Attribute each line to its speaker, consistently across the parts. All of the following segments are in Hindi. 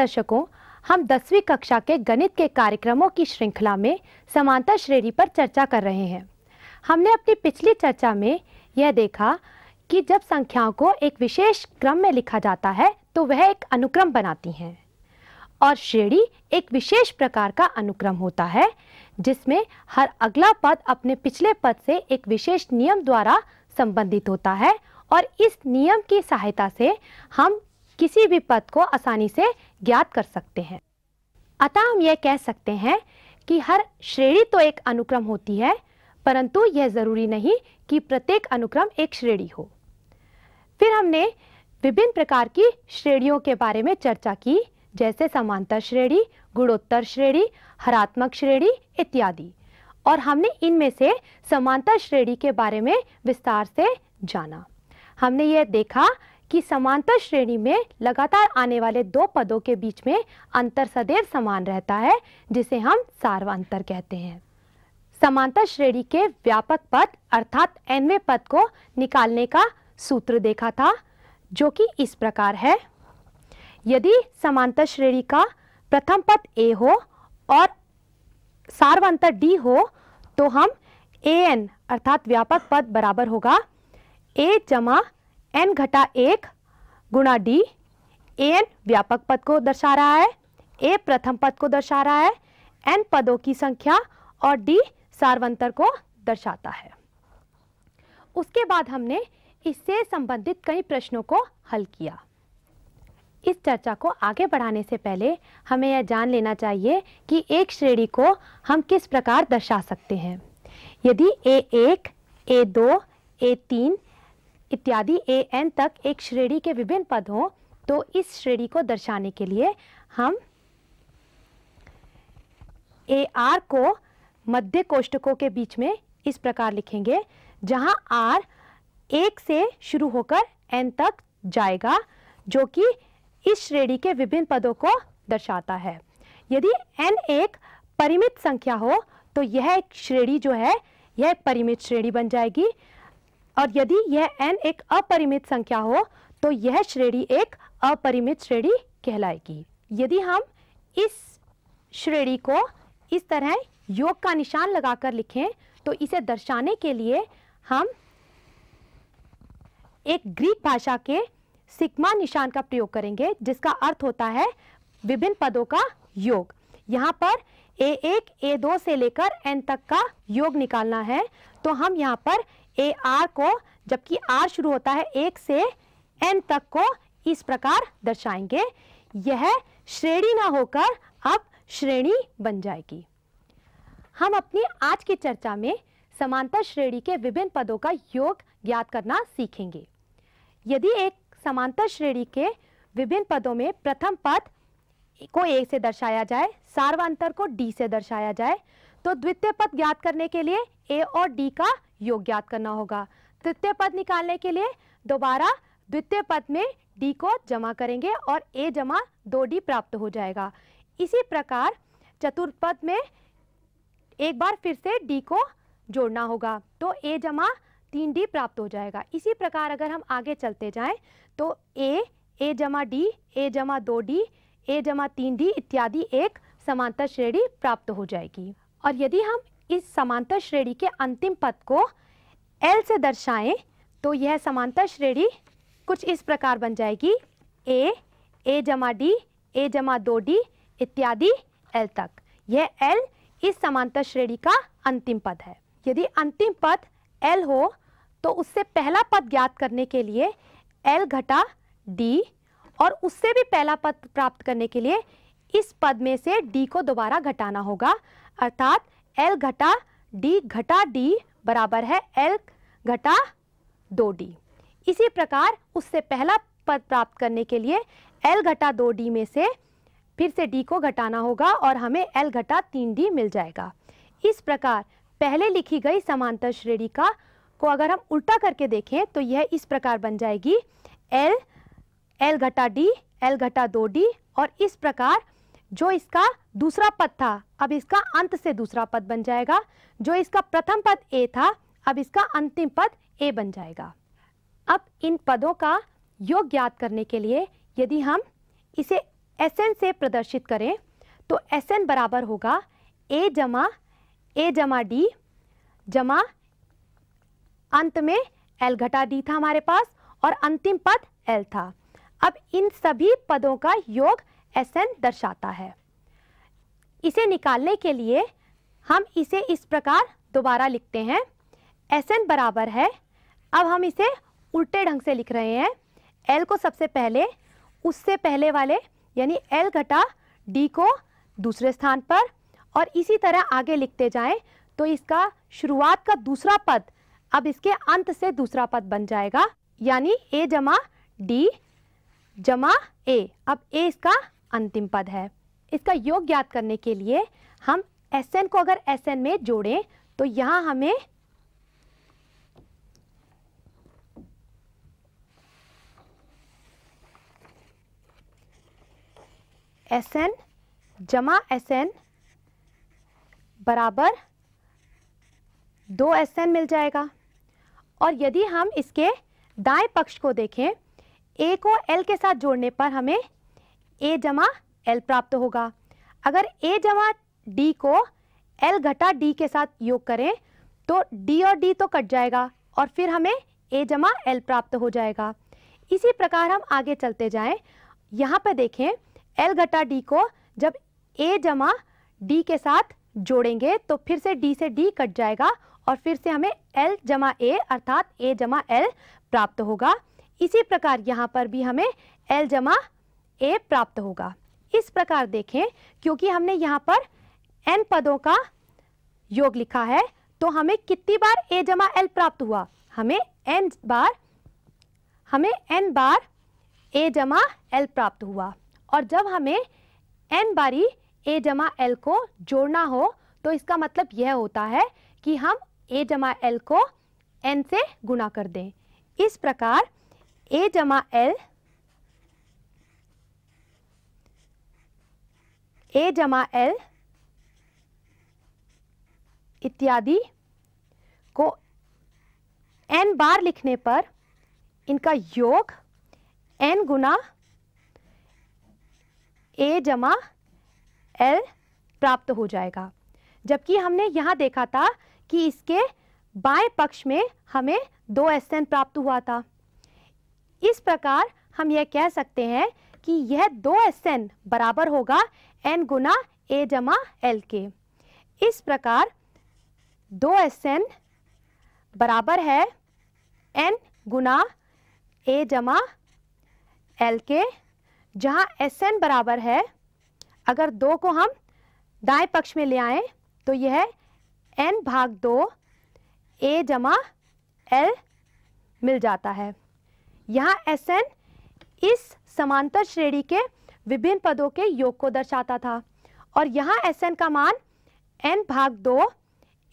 Speaker 1: दर्शकों हम दसवीं कक्षा के गणित के कार्यक्रमों की श्रृंखला में समांतर श्रेणी पर चर्चा कर रहे हैं हमने अपनी पिछली चर्चा में यह देखा कि जब संख्याओं को एक विशेष क्रम में लिखा जाता है तो वह एक अनुक्रम बनाती हैं और श्रेणी एक विशेष प्रकार का अनुक्रम होता है जिसमें हर अगला पद अपने पिछले पद से एक विशेष नियम द्वारा संबंधित होता है और इस नियम की सहायता से हम किसी भी पद को आसानी से ज्ञात कर सकते हैं अतः हम यह कह सकते हैं कि हर श्रेणी तो एक अनुक्रम होती है परंतु यह ज़रूरी नहीं कि प्रत्येक अनुक्रम एक श्रेणी हो फिर हमने विभिन्न प्रकार की श्रेणियों के बारे में चर्चा की जैसे समांतर श्रेणी गुणोत्तर श्रेणी हरात्मक श्रेणी इत्यादि और हमने इनमें से समांतर श्रेणी के बारे में विस्तार से जाना हमने यह देखा कि समांतर श्रेणी में लगातार आने वाले दो पदों के बीच में अंतर सदैव समान रहता है जिसे हम अंतर कहते हैं समांतर श्रेणी के व्यापक पद अर्थात एनवे पद को निकालने का सूत्र देखा था जो कि इस प्रकार है यदि समांतर श्रेणी का प्रथम पद ए हो और सार्व अंतर डी हो तो हम ए एन अर्थात व्यापक पद बराबर होगा ए जमा एन घटा एक गुणा डी ए एन व्यापक पद को दर्शा रहा है ए प्रथम पद को दर्शा रहा है एन पदों की संख्या और डी सार्वंतर को दर्शाता है उसके बाद हमने इससे संबंधित कई प्रश्नों को हल किया इस चर्चा को आगे बढ़ाने से पहले हमें यह जान लेना चाहिए कि एक श्रेणी को हम किस प्रकार दर्शा सकते हैं यदि ए एक ए दो ए तीन इत्यादि ए एन तक एक श्रेणी के विभिन्न पद हों तो इस श्रेणी को दर्शाने के लिए हम ए आर को मध्य कोष्टकों के बीच में इस प्रकार लिखेंगे जहां आर एक से शुरू होकर एन तक जाएगा जो कि इस श्रेणी के विभिन्न पदों को दर्शाता है यदि एन एक परिमित संख्या हो तो यह एक श्रेणी जो है यह परिमित श्रेणी बन जाएगी और यदि यह n एक अपरिमित संख्या हो तो यह श्रेणी एक अपरिमित श्रेणी कहलाएगी यदि हम इस श्रेणी को इस तरह योग का निशान लगाकर लिखें तो इसे दर्शाने के लिए हम एक ग्रीक भाषा के सिकमा निशान का प्रयोग करेंगे जिसका अर्थ होता है विभिन्न पदों का योग यहाँ पर ए एक ए दो से लेकर एन तक का योग निकालना है तो हम यहाँ पर ए आर को जबकि आर शुरू होता है एक से एन तक को इस प्रकार दर्शाएंगे यह श्रेणी ना होकर अब श्रेणी बन जाएगी हम अपनी आज की चर्चा में समांतर श्रेणी के विभिन्न पदों का योग ज्ञात करना सीखेंगे यदि एक समांतर श्रेणी के विभिन्न पदों में प्रथम पद को ए से दर्शाया जाए सार्वांतर को डी से दर्शाया जाए तो द्वितीय पद ज्ञात करने के लिए ए और डी का योग ज्ञात करना होगा तृतीय पद निकालने के लिए दोबारा द्वितीय पद में डी को जमा करेंगे और ए जमा दो डी प्राप्त हो जाएगा इसी प्रकार चतुर्थ पद में एक बार फिर से डी को जोड़ना होगा तो ए जमा तीन डी प्राप्त हो जाएगा इसी प्रकार अगर हम आगे चलते जाएं तो ए ए जमा डी ए जमा दो डी ए जमा तीन डी इत्यादि एक समांतर श्रेणी प्राप्त हो जाएगी और यदि हम इस समांतर श्रेणी के अंतिम पद को एल से दर्शाएं तो यह समांतर श्रेणी कुछ इस प्रकार बन जाएगी ए A जमा डी ए जमा दो डी इत्यादि एल तक यह एल इस समांतर श्रेणी का अंतिम पद है यदि अंतिम पद एल हो तो उससे पहला पद ज्ञात करने के लिए एल घटा डी और उससे भी पहला पद प्राप्त करने के लिए इस पद में से डी को दोबारा घटाना होगा अर्थात एल घटा डी घटा डी बराबर है एल घटा दो डी इसी प्रकार उससे पहला पद प्राप्त करने के लिए एल घटा दो डी में से फिर से डी को घटाना होगा और हमें एल घटा तीन डी मिल जाएगा इस प्रकार पहले लिखी गई समांतर श्रेणी का को अगर हम उल्टा करके देखें तो यह इस प्रकार बन जाएगी एल एल घटा डी एल घटा दो डी और इस प्रकार जो इसका दूसरा पद था अब इसका अंत से दूसरा पद बन जाएगा जो इसका प्रथम पद ए था अब इसका अंतिम पद ए बन जाएगा अब इन पदों का योग ज्ञात करने के लिए यदि हम इसे एस एन से प्रदर्शित करें तो एस एन बराबर होगा ए जमा ए जमा डी जमा अंत में एल घटा डी था हमारे पास और अंतिम पद एल था अब इन सभी पदों का योग एन दर्शाता है इसे निकालने के लिए हम इसे इस प्रकार दोबारा लिखते हैं एन बराबर है अब हम इसे उल्टे ढंग से लिख रहे हैं एल को सबसे पहले उससे पहले वाले यानी एल घटा डी को दूसरे स्थान पर और इसी तरह आगे लिखते जाएं तो इसका शुरुआत का दूसरा पद अब इसके अंत से दूसरा पद बन जाएगा यानी ए जमा डी जमा ए अब ए इसका अंतिम पद है इसका योग ज्ञात करने के लिए हम एस एन को अगर एस एन में जोड़ें तो यहां हमें एस एन जमा एस एन बराबर दो एस एन मिल जाएगा और यदि हम इसके दाएं पक्ष को देखें ए को एल के साथ जोड़ने पर हमें ए जमा एल प्राप्त होगा अगर ए जमा डी को एल घटा डी के साथ योग करें तो डी और डी तो कट जाएगा और फिर हमें ए जमा एल प्राप्त हो जाएगा इसी प्रकार हम आगे चलते जाएं यहाँ पर देखें एल घटा डी को जब ए जमा डी के साथ जोड़ेंगे तो फिर से डी से डी कट जाएगा और फिर से हमें एल जमा ए अर्थात ए जमा एल प्राप्त होगा इसी प्रकार यहाँ पर भी हमें एल जमा ए प्राप्त होगा इस प्रकार देखें क्योंकि हमने यहाँ पर एन पदों का योग लिखा है तो हमें कितनी बार ए जमा एल प्राप्त हुआ हमें एन बार हमें एन बार ए जमा एल प्राप्त हुआ और जब हमें एन बारी ए जमा एल को जोड़ना हो तो इसका मतलब यह होता है कि हम ए जमा एल को एन से गुणा कर दें इस प्रकार ए जमा एल ए जमा एल इत्यादि को एन बार लिखने पर इनका योग एन गुना ए जमा एल प्राप्त हो जाएगा जबकि हमने यहाँ देखा था कि इसके बाएं पक्ष में हमें दो एस एन प्राप्त हुआ था इस प्रकार हम यह कह सकते हैं कि यह दो एस एन बराबर होगा एन गुना ए जमा एल के इस प्रकार दो एस एन बराबर है एन गुना ए जमा एल के जहाँ एस एन बराबर है अगर दो को हम दाएं पक्ष में ले आए तो यह एन भाग दो ए जमा एल मिल जाता है यहाँ एस एन इस समांतर श्रेणी के विभिन्न पदों के योग को दर्शाता था और यहाँ एस एन का मान एन भाग दो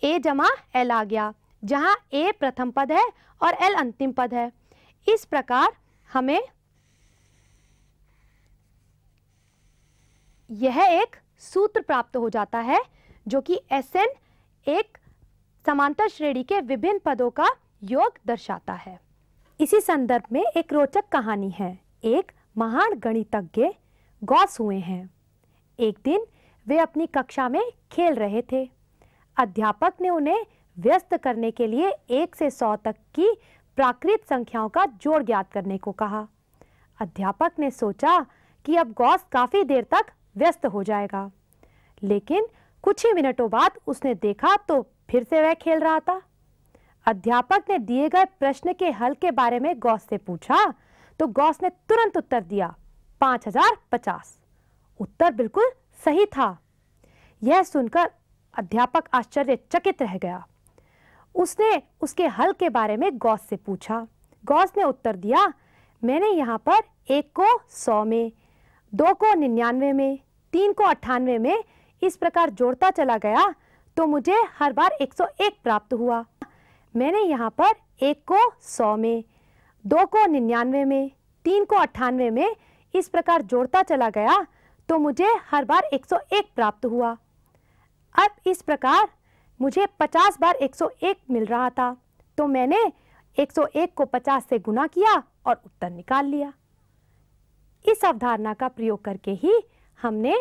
Speaker 1: ए जमा एल आ गया जहाँ ए प्रथम पद है और एल अंतिम पद है इस प्रकार हमें यह एक सूत्र प्राप्त हो जाता है जो कि एस एन एक समांतर श्रेणी के विभिन्न पदों का योग दर्शाता है इसी संदर्भ में एक रोचक कहानी है एक महान गणितज्ञ गॉस हुए हैं एक दिन वे अपनी कक्षा में खेल रहे थे अध्यापक ने उन्हें व्यस्त करने के लिए एक से सौ तक की प्राकृत संख्याओं का जोड़ ज्ञात करने को कहा अध्यापक ने सोचा कि अब गॉस काफ़ी देर तक व्यस्त हो जाएगा लेकिन कुछ ही मिनटों बाद उसने देखा तो फिर से वह खेल रहा था अध्यापक ने दिए गए प्रश्न के हल के बारे में गौस से पूछा तो गौस ने तुरंत उत्तर दिया पांच हजार पचास उत्तर बिल्कुल सही था यह सुनकर अध्यापक आश्चर्यचकित रह गया उसने उसके हल के बारे में गौस से पूछा गौस ने उत्तर दिया मैंने यहाँ पर एक को सौ में दो को निन्यानवे में तीन को अट्ठानवे में इस प्रकार जोड़ता चला गया तो मुझे हर बार 101 प्राप्त हुआ मैंने यहाँ पर एक को सौ में दो को निन्यानवे में तीन को अट्ठानवे में इस प्रकार जोड़ता चला गया तो मुझे हर बार 101 प्राप्त हुआ अब इस प्रकार मुझे 50 बार 101 मिल रहा था तो मैंने 101 को 50 से गुना किया और उत्तर निकाल लिया इस अवधारणा का प्रयोग करके ही हमने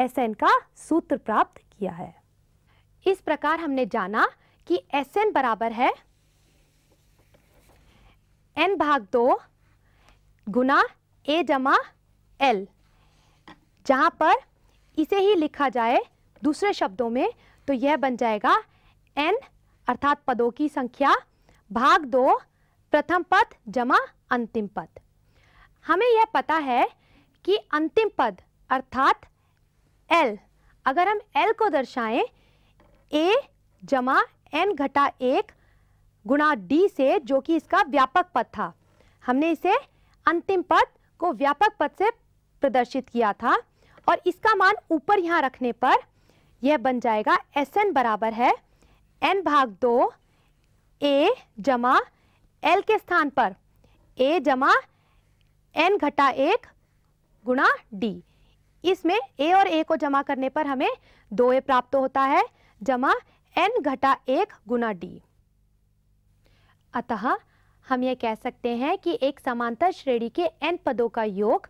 Speaker 1: एस का सूत्र प्राप्त किया है इस प्रकार हमने जाना कि एस बराबर है एन भाग दो गुना ए जमा एल जहाँ पर इसे ही लिखा जाए दूसरे शब्दों में तो यह बन जाएगा एन अर्थात पदों की संख्या भाग दो प्रथम पद जमा अंतिम पद हमें यह पता है कि अंतिम पद अर्थात एल अगर हम एल को दर्शाएं ए जमा एन घटा एक गुणा डी से जो कि इसका व्यापक पद था हमने इसे अंतिम पद को व्यापक पद से प्रदर्शित किया था और इसका मान ऊपर यहाँ रखने पर यह बन जाएगा एस एन बराबर है एन भाग दो ए जमा एल के स्थान पर ए जमा एन घटा एक गुणा डी इसमें ए और ए को जमा करने पर हमें दो ए प्राप्त होता है जमा एन घटा एक गुना डी अतः हम ये कह सकते हैं कि एक समांतर श्रेणी के एन पदों का योग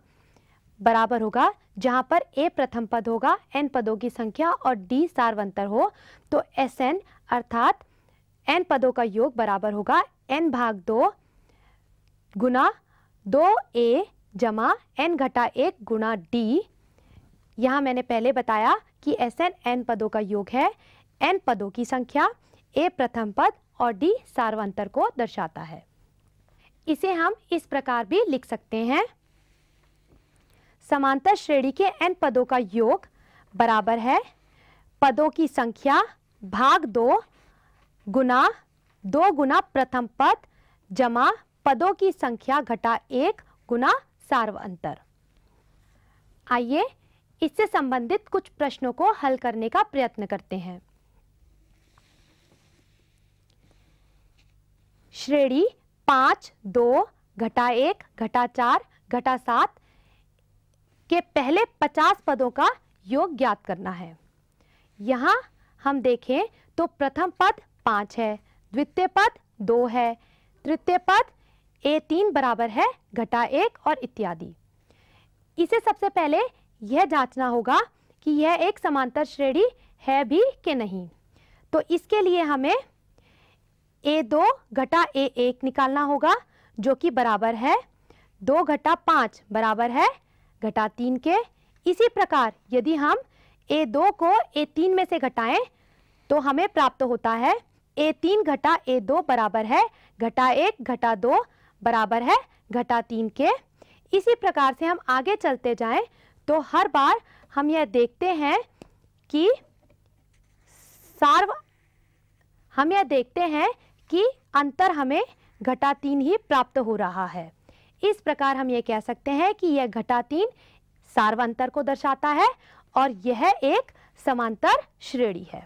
Speaker 1: बराबर होगा जहां पर ए प्रथम पद होगा एन पदों की संख्या और डी सार्वंतर हो तो एस एन अर्थात एन पदों का योग बराबर होगा एन भाग दो गुना दो ए जमा एन घटा एक गुना डी यहाँ मैंने पहले बताया कि एस एन एन पदों का योग है एन पदों की संख्या ए प्रथम पद और डी सार्वंतर को दर्शाता है इसे हम इस प्रकार भी लिख सकते हैं समांतर श्रेणी के n पदों का योग बराबर है पदों की संख्या भाग दो गुना दो गुना प्रथम पद जमा पदों की संख्या घटा एक गुना सार्व अंतर आइए इससे संबंधित कुछ प्रश्नों को हल करने का प्रयत्न करते हैं श्रेणी पाँच दो घटा एक घटा चार घटा सात के पहले पचास पदों का योग ज्ञात करना है यहाँ हम देखें तो प्रथम पद पाँच है द्वितीय पद दो है तृतीय पद ए तीन बराबर है घटा एक और इत्यादि इसे सबसे पहले यह जांचना होगा कि यह एक समांतर श्रेणी है भी कि नहीं तो इसके लिए हमें ए दो घटा ए एक निकालना होगा जो कि बराबर है दो घटा पाँच बराबर है घटा तीन के इसी प्रकार यदि हम ए दो को ए तीन में से घटाएं तो हमें प्राप्त होता है ए तीन घटा ए दो बराबर है घटा एक घटा दो बराबर है घटा तीन के इसी प्रकार से हम आगे चलते जाएं तो हर बार हम यह देखते हैं कि सार्व हम यह देखते हैं कि अंतर हमें घटा तीन ही प्राप्त हो रहा है इस प्रकार हम ये कह सकते हैं कि यह घटा तीन अंतर को दर्शाता है और यह एक समांतर श्रेणी है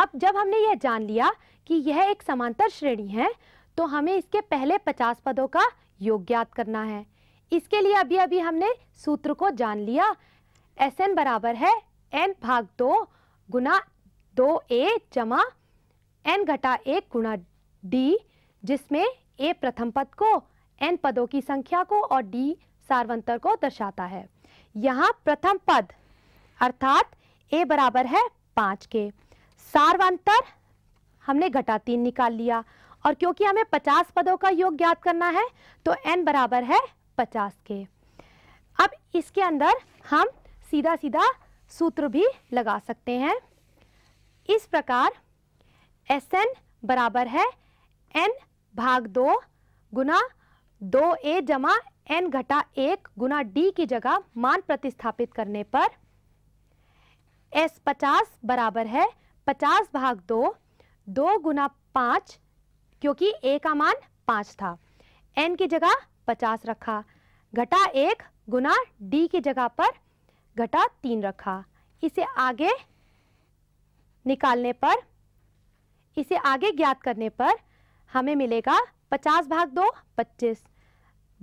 Speaker 1: अब जब हमने यह जान लिया कि यह एक समांतर श्रेणी है तो हमें इसके पहले पचास पदों का योग ज्ञात करना है इसके लिए अभी अभी हमने सूत्र को जान लिया एस एन बराबर है एन भाग दो गुना दो ए जमा एन घटा एक गुणा डी जिसमें ए प्रथम पद को एन पदों की संख्या को और डी सार्वंतर को दर्शाता है यहाँ प्रथम पद अर्थात ए बराबर है पांच के सार्वंतर हमने घटा तीन निकाल लिया और क्योंकि हमें पचास पदों का योग ज्ञात करना है तो एन बराबर है पचास के अब इसके अंदर हम सीधा सीधा सूत्र भी लगा सकते हैं इस प्रकार एस एन बराबर है एन भाग दो गुना दो ए जमा एन घटा एक गुना डी की जगह मान प्रतिस्थापित करने पर एस पचास बराबर है पचास भाग दो दो गुना पाँच क्योंकि ए का मान पाँच था एन की जगह पचास रखा घटा एक गुना डी की जगह पर घटा तीन रखा इसे आगे निकालने पर इसे आगे ज्ञात करने पर हमें मिलेगा पचास भाग दो पच्चीस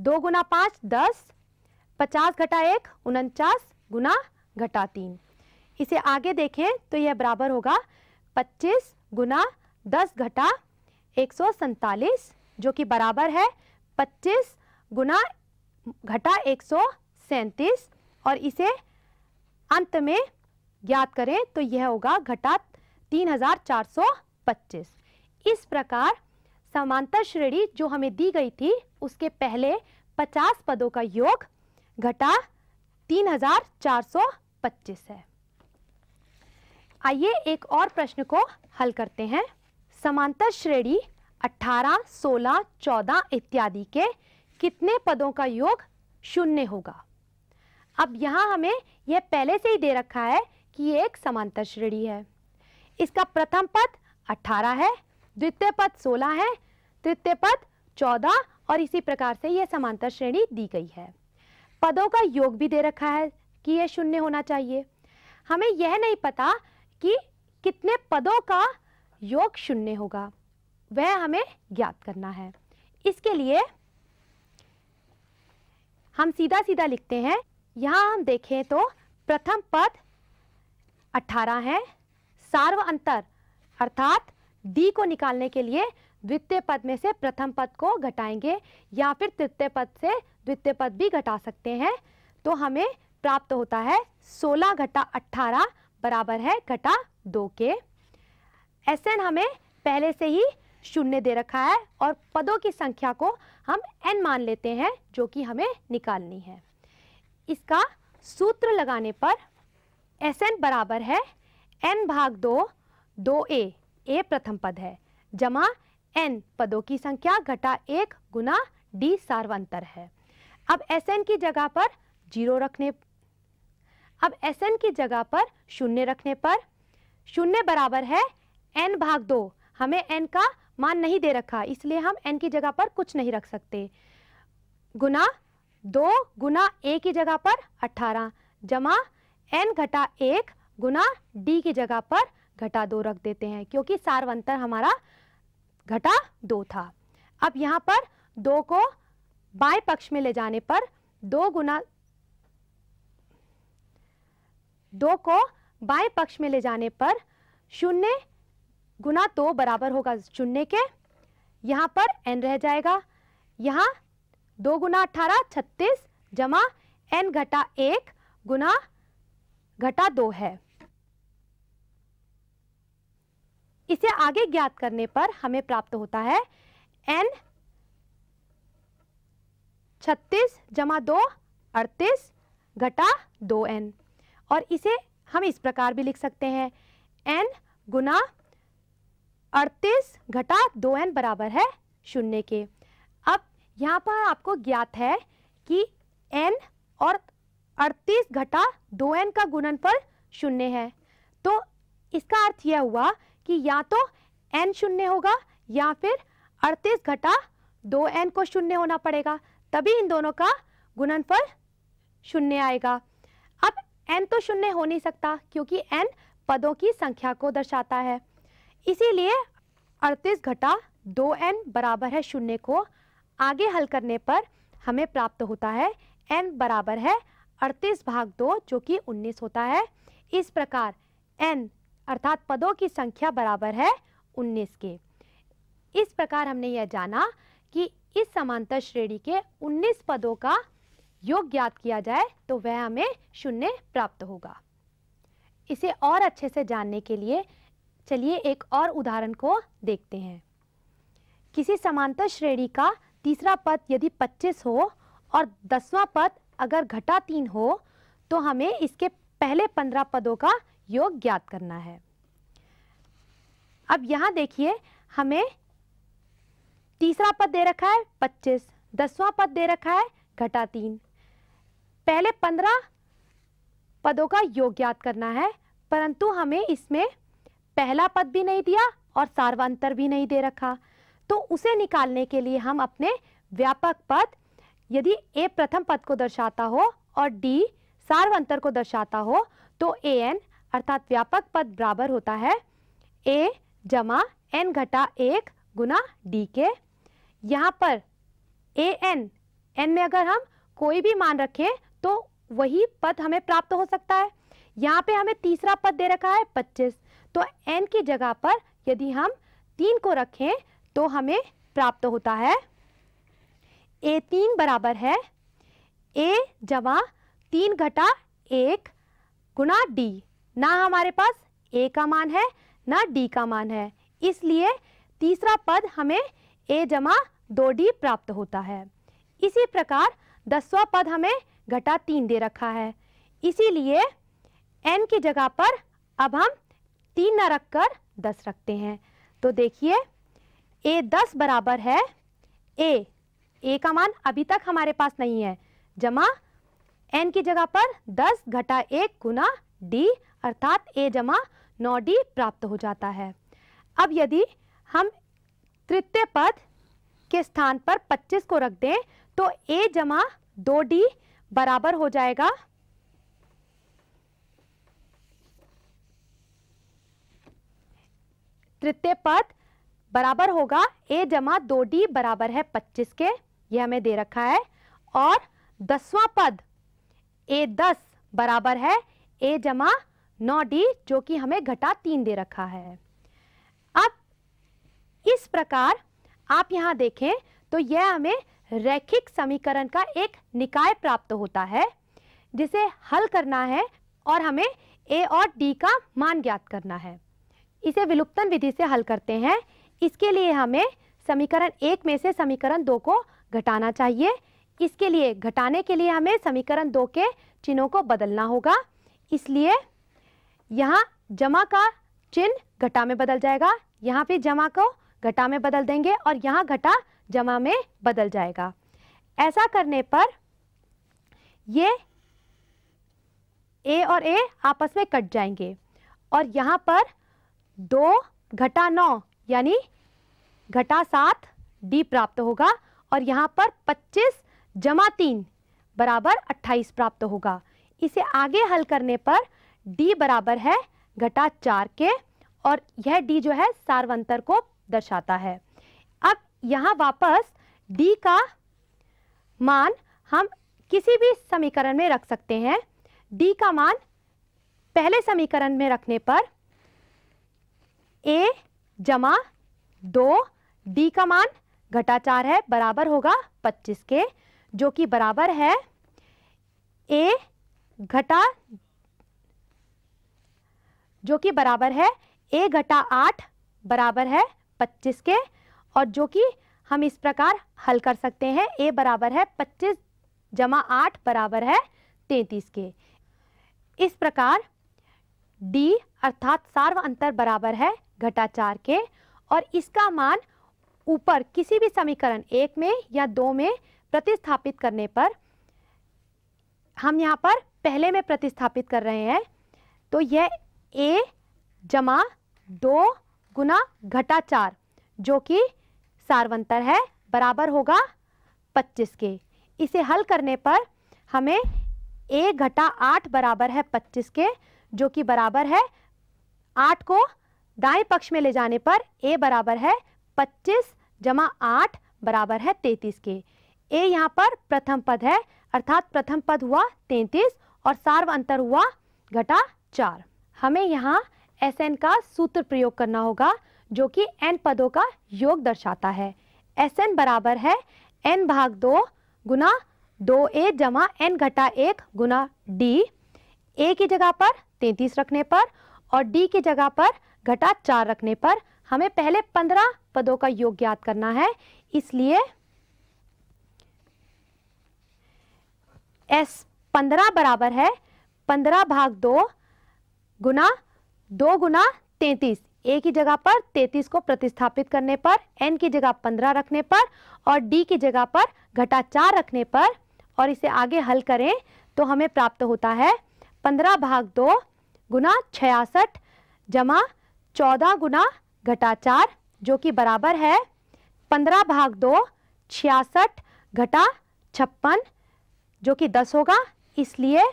Speaker 1: दो गुना पाँच दस पचास घटा एक उनचास गुना घटा तीन इसे आगे देखें तो यह बराबर होगा पच्चीस गुना दस घटा एक सौ सैंतालीस जो कि बराबर है पच्चीस गुना घटा एक सौ सैंतीस और इसे अंत में ज्ञात करें तो यह होगा घटा तीन हजार चार सौ पच्चीस इस प्रकार समांतर श्रेणी जो हमें दी गई थी उसके पहले पचास पदों का योग घटा पच्चीस है आइए एक और प्रश्न को हल करते हैं समांतर श्रेणी 18, 16, 14 इत्यादि के कितने पदों का योग शून्य होगा अब यहाँ हमें यह पहले से ही दे रखा है कि ये एक समांतर श्रेणी है इसका प्रथम पद अट्ठारह है द्वितीय पद सोलह है तृतीय पद चौदह और इसी प्रकार से यह समांतर श्रेणी दी गई है पदों का योग भी दे रखा है कि यह शून्य होना चाहिए हमें यह नहीं पता कि कितने पदों का योग शून्य होगा वह हमें ज्ञात करना है इसके लिए हम सीधा सीधा लिखते हैं यहाँ हम देखें तो प्रथम पद 18 है सार्व अंतर अर्थात डी को निकालने के लिए द्वितीय पद में से प्रथम पद को घटाएंगे या फिर तृतीय पद से द्वितीय पद भी घटा सकते हैं तो हमें प्राप्त होता है 16 घटा 18 बराबर है घटा दो के एस एन हमें पहले से ही शून्य दे रखा है और पदों की संख्या को हम एन मान लेते हैं जो कि हमें निकालनी है इसका सूत्र लगाने पर एस एन बराबर है एन भाग दो दो ए ए प्रथम पद है जमा एन पदों की संख्या घटा एक गुना डी सार्वंतर है अब एस एन की जगह पर जीरो रखने अब एस एन की जगह पर शून्य रखने पर शून्य बराबर है एन भाग दो हमें एन का मान नहीं दे रखा इसलिए हम एन की जगह पर कुछ नहीं रख सकते गुना दो गुना ए की जगह पर अट्ठारह जमा एन घटा एक गुना डी की जगह पर घटा दो रख देते हैं क्योंकि सार्वंतर हमारा घटा दो था अब यहाँ पर दो को बाएं पक्ष में ले जाने पर दो गुना दो को बाएं पक्ष में ले जाने पर शून्य गुना दो बराबर होगा शून्य के यहाँ पर एन रह जाएगा यहाँ दो गुना अठारह छत्तीस जमा एन घटा एक गुना घटा दो है इसे आगे ज्ञात करने पर हमें प्राप्त होता है एन छत्तीस जमा दो अड़तीस घटा दो एन और इसे हम इस प्रकार भी लिख सकते हैं एन गुना अड़तीस घटा दो एन बराबर है शून्य के अब यहाँ पर आपको ज्ञात है कि एन और अड़तीस घटा दो एन का गुणनफल शून्य है तो इसका अर्थ यह हुआ कि या तो एन शून्य होगा या फिर अड़तीस घटा दो एन को शून्य होना पड़ेगा तभी इन दोनों का गुणनफल शून्य आएगा अब एन तो शून्य हो नहीं सकता क्योंकि एन पदों की संख्या को दर्शाता है इसीलिए अड़तीस घटा दो एन बराबर है शून्य को आगे हल करने पर हमें प्राप्त होता है एन बराबर है अड़तीस भाग दो जो कि उन्नीस होता है इस प्रकार एन अर्थात पदों की संख्या बराबर है 19 के इस प्रकार हमने यह जाना कि इस समांतर श्रेणी के 19 पदों का योग ज्ञात किया जाए तो वह हमें शून्य प्राप्त होगा इसे और अच्छे से जानने के लिए चलिए एक और उदाहरण को देखते हैं किसी समांतर श्रेणी का तीसरा पद यदि 25 हो और दसवां पद अगर घटा तीन हो तो हमें इसके पहले पंद्रह पदों का योग ज्ञात करना है अब यहां देखिए हमें तीसरा पद दे रखा है पच्चीस दसवां पद दे रखा है घटा तीन पहले पंद्रह पदों का योग ज्ञात करना है परंतु हमें इसमें पहला पद भी नहीं दिया और सार्वांतर भी नहीं दे रखा तो उसे निकालने के लिए हम अपने व्यापक पद यदि ए प्रथम पद को दर्शाता हो और डी सार्व अंतर को दर्शाता हो तो ए एन अर्थात व्यापक पद बराबर होता है ए जमा एन घटा एक गुना डी के यहाँ पर ए एन एन में अगर हम कोई भी मान रखें तो वही पद हमें प्राप्त हो सकता है यहाँ पे हमें तीसरा पद दे रखा है पच्चीस तो एन की जगह पर यदि हम तीन को रखें तो हमें प्राप्त होता है ए तीन बराबर है ए जमा तीन घटा एक गुना डी ना हमारे पास ए का मान है ना डी का मान है इसलिए तीसरा पद हमें ए जमा दो डी प्राप्त होता है इसी प्रकार दसवा पद हमें घटा तीन दे रखा है इसीलिए एन की जगह पर अब हम तीन न रख कर दस रखते हैं तो देखिए ए दस बराबर है ए ए का मान अभी तक हमारे पास नहीं है जमा एन की जगह पर दस घटा एक गुना डी अर्थात ए जमा नौ डी प्राप्त हो जाता है अब यदि हम तृतीय पद के स्थान पर 25 को रख दें तो ए जमा दो डी बराबर हो जाएगा तृतीय पद बराबर होगा ए जमा दो डी बराबर है 25 के यह हमें दे रखा है और दसवां पद ए दस बराबर है ए जमा नौ डी जो कि हमें घटा तीन दे रखा है अब इस प्रकार आप यहाँ देखें तो यह हमें रैखिक समीकरण का एक निकाय प्राप्त होता है जिसे हल करना है और हमें ए और डी का मान ज्ञात करना है इसे विलुप्तन विधि से हल करते हैं इसके लिए हमें समीकरण एक में से समीकरण दो को घटाना चाहिए इसके लिए घटाने के लिए हमें समीकरण दो के चिन्हों को बदलना होगा इसलिए यहाँ जमा का चिन्ह घटा में बदल जाएगा यहाँ पे जमा को घटा में बदल देंगे और यहाँ घटा जमा में बदल जाएगा ऐसा करने पर ये ए और ए आपस में कट जाएंगे और यहाँ पर दो घटा नौ यानी घटा सात डी प्राप्त होगा और यहाँ पर पच्चीस जमा तीन बराबर अट्ठाईस प्राप्त होगा इसे आगे हल करने पर डी बराबर है घटा चार के और यह डी जो है सार्वंतर को दर्शाता है अब यहाँ वापस डी का मान हम किसी भी समीकरण में रख सकते हैं डी का मान पहले समीकरण में रखने पर ए जमा दो डी का मान घटा चार है बराबर होगा पच्चीस के जो कि बराबर है ए घटा जो कि बराबर है ए घटा आठ बराबर है पच्चीस के और जो कि हम इस प्रकार हल कर सकते हैं ए बराबर है पच्चीस जमा आठ बराबर है तैतीस के इस प्रकार डी अर्थात सार्व अंतर बराबर है घटा चार के और इसका मान ऊपर किसी भी समीकरण एक में या दो में प्रतिस्थापित करने पर हम यहाँ पर पहले में प्रतिस्थापित कर रहे हैं तो यह ए जमा दो गुना घटा चार जो कि सार्वंतर है बराबर होगा पच्चीस के इसे हल करने पर हमें ए घटा आठ बराबर है पच्चीस के जो कि बराबर है आठ को दाएं पक्ष में ले जाने पर ए बराबर है पच्चीस जमा आठ बराबर है तैतीस के ए यहाँ पर प्रथम पद है अर्थात प्रथम पद हुआ तैतीस और सार्व अंतर हुआ घटा चार हमें यहाँ एस एन का सूत्र प्रयोग करना होगा जो कि एन पदों का योग दर्शाता है एस एन बराबर है एन भाग दो गुना दो ए जमा एन घटा एक गुना डी ए की जगह पर तैतीस रखने पर और डी की जगह पर घटा चार रखने पर हमें पहले पंद्रह पदों का योग ज्ञात करना है इसलिए एस पंद्रह बराबर है पंद्रह भाग दो गुना दो गुना तैतीस ए की जगह पर तैतीस को प्रतिस्थापित करने पर एन की जगह पंद्रह रखने पर और डी की जगह पर घटा चार रखने पर और इसे आगे हल करें तो हमें प्राप्त होता है पंद्रह भाग दो गुना छियासठ जमा चौदह गुना घटा चार जो कि बराबर है पंद्रह भाग दो छियासठ घटा छप्पन जो कि दस होगा इसलिए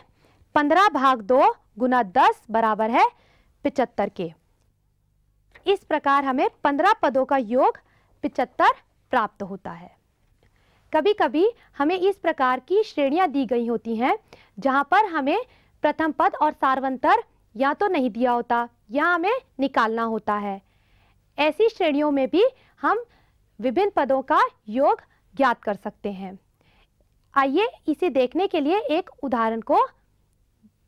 Speaker 1: पंद्रह भाग दो गुना दस बराबर है पिचहत्तर के इस प्रकार हमें पंद्रह पदों का योग पिचहत्तर प्राप्त होता है कभी कभी हमें इस प्रकार की श्रेणियां दी गई होती हैं जहां पर हमें प्रथम पद और सार्वंतर या तो नहीं दिया होता या हमें निकालना होता है ऐसी श्रेणियों में भी हम विभिन्न पदों का योग ज्ञात कर सकते हैं आइए इसे देखने के लिए एक उदाहरण को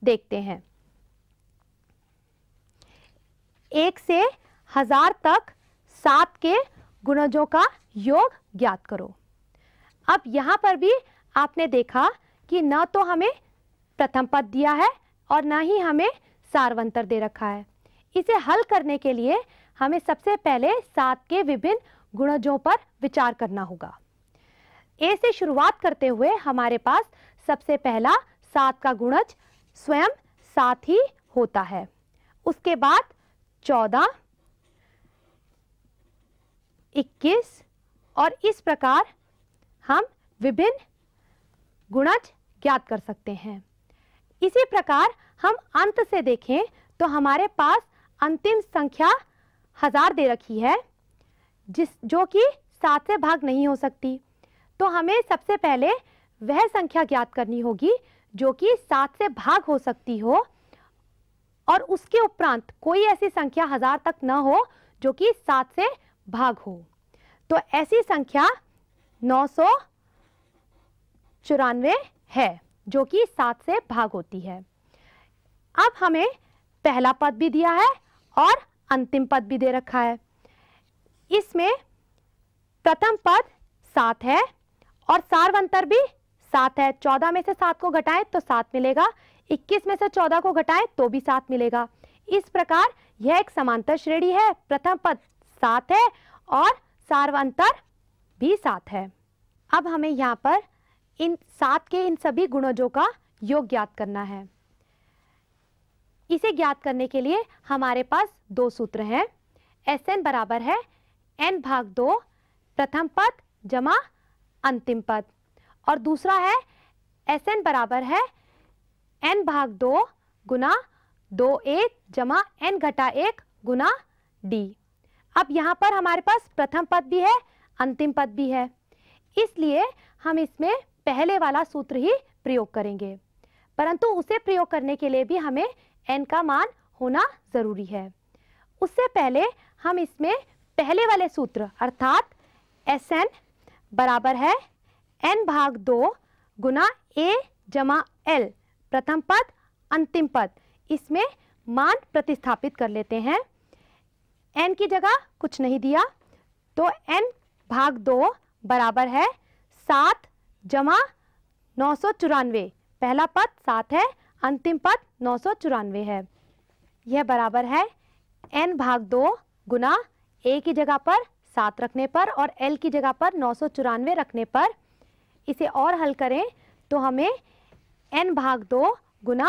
Speaker 1: देखते हैं एक से हजार तक सात के गुणजों का योग ज्ञात करो अब यहाँ पर भी आपने देखा कि न तो हमें प्रथम पद दिया है और न ही हमें सार्वंतर दे रखा है इसे हल करने के लिए हमें सबसे पहले सात के विभिन्न गुणजों पर विचार करना होगा ए से शुरुआत करते हुए हमारे पास सबसे पहला सात का गुणज स्वयं सात ही होता है उसके बाद चौदह इक्कीस और इस प्रकार हम विभिन्न गुणज ज्ञात कर सकते हैं इसी प्रकार हम अंत से देखें तो हमारे पास अंतिम संख्या हजार दे रखी है जिस जो कि सात से भाग नहीं हो सकती तो हमें सबसे पहले वह संख्या ज्ञात करनी होगी जो कि सात से भाग हो सकती हो और उसके उपरांत कोई ऐसी संख्या हजार तक न हो जो कि सात से भाग हो तो ऐसी संख्या नौ सौ चौरानवे है जो कि सात से भाग होती है अब हमें पहला पद भी दिया है और अंतिम पद भी दे रखा है इसमें प्रथम पद सात है और सार्वंतर भी सात है चौदह में से सात को घटाएं तो सात मिलेगा 21 में से 14 को घटाएं तो भी सात मिलेगा इस प्रकार यह एक समांतर श्रेणी है प्रथम पद सात है और सार्वंतर भी सात है अब हमें यहाँ पर इन सात के इन सभी गुणजों का योग ज्ञात करना है इसे ज्ञात करने के लिए हमारे पास दो सूत्र हैं एस एन बराबर है एन भाग दो प्रथम पद जमा अंतिम पद और दूसरा है एस एन बराबर है एन भाग दो गुना दो एक जमा एन घटा एक गुना डी अब यहाँ पर हमारे पास प्रथम पद भी है अंतिम पद भी है इसलिए हम इसमें पहले वाला सूत्र ही प्रयोग करेंगे परंतु उसे प्रयोग करने के लिए भी हमें एन का मान होना ज़रूरी है उससे पहले हम इसमें पहले वाले सूत्र अर्थात एस एन बराबर है एन भाग दो गुना ए जमा एल प्रथम पद अंतिम पद इसमें मान प्रतिस्थापित कर लेते हैं एन की जगह कुछ नहीं दिया तो एन भाग दो बराबर है सात जमा नौ सौ चौरानवे पहला पद सात है अंतिम पद नौ सौ चौरानवे है यह बराबर है एन भाग दो गुना ए की जगह पर सात रखने पर और एल की जगह पर नौ सौ चौरानवे रखने पर इसे और हल करें तो हमें एन भाग दो गुना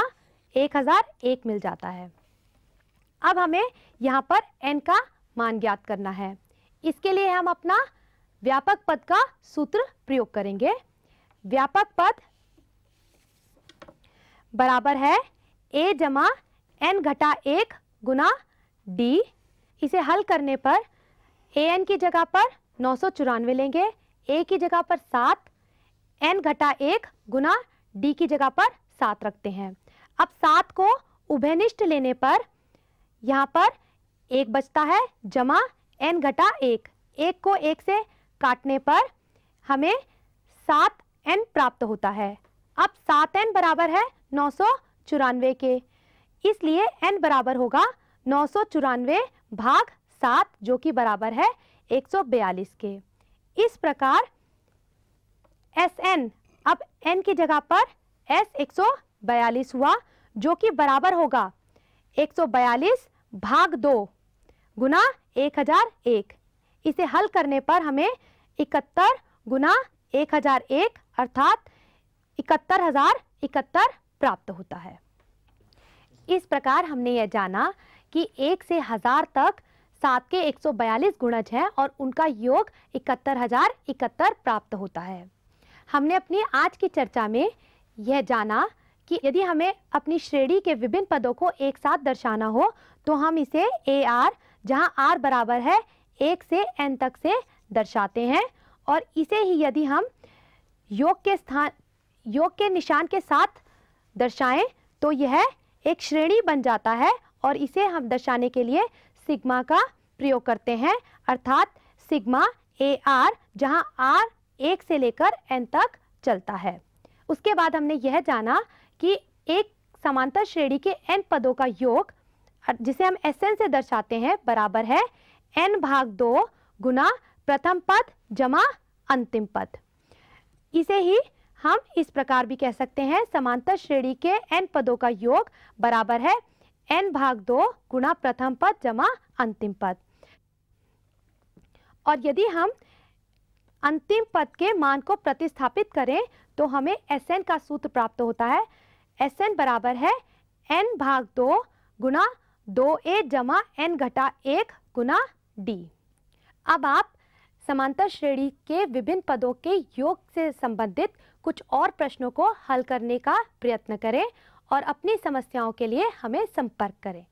Speaker 1: एक हजार एक मिल जाता है अब हमें यहाँ पर एन का मान ज्ञात करना है इसके लिए हम अपना व्यापक पद का सूत्र प्रयोग करेंगे व्यापक पद बराबर है ए जमा एन घटा एक गुना डी इसे हल करने पर ए एन की जगह पर नौ सौ चौरानवे लेंगे ए की जगह पर सात एन घटा एक गुना डी की जगह पर सात रखते हैं अब सात को उभयनिष्ठ लेने पर यहाँ पर एक बचता है जमा एन घटा एक एक को एक से काटने पर हमें सात एन प्राप्त होता है अब सात एन बराबर है नौ सौ चौरानवे के इसलिए एन बराबर होगा नौ सौ चौरानवे भाग सात जो कि बराबर है एक सौ बयालीस के इस प्रकार एस एन अब एन की जगह पर एस 142 हुआ जो कि बराबर होगा 142 भाग दो गुना 1001 इसे हल करने पर हमें इकहत्तर गुना 1001 अर्थात इकहत्तर हजार इकहत्तर प्राप्त होता है इस प्रकार हमने यह जाना कि एक से हजार तक सात के 142 गुणज हैं और उनका योग इकहत्तर हजार इकहत्तर प्राप्त होता है हमने अपनी आज की चर्चा में यह जाना कि यदि हमें अपनी श्रेणी के विभिन्न पदों को एक साथ दर्शाना हो तो हम इसे ए आर जहाँ आर बराबर है एक से एन तक से दर्शाते हैं और इसे ही यदि हम योग के स्थान योग के निशान के साथ दर्शाएं तो यह एक श्रेणी बन जाता है और इसे हम दर्शाने के लिए सिग्मा का प्रयोग करते हैं अर्थात सिग्मा ए आर जहाँ आर एक से लेकर एन तक चलता है उसके बाद हमने यह जाना कि एक समांतर श्रेणी के एन पदों का योग जिसे हम एस एन से दर्शाते हैं बराबर है एन भाग दो गुना प्रथम पद जमा अंतिम पद इसे ही हम इस प्रकार भी कह सकते हैं समांतर श्रेणी के एन पदों का योग बराबर है एन भाग दो गुना प्रथम पद जमा अंतिम पद और यदि हम अंतिम पद के मान को प्रतिस्थापित करें तो हमें एस एन का सूत्र प्राप्त होता है एस एन बराबर है एन भाग दो गुना दो ए जमा एन घटा एक गुना डी अब आप समांतर श्रेणी के विभिन्न पदों के योग से संबंधित कुछ और प्रश्नों को हल करने का प्रयत्न करें और अपनी समस्याओं के लिए हमें संपर्क करें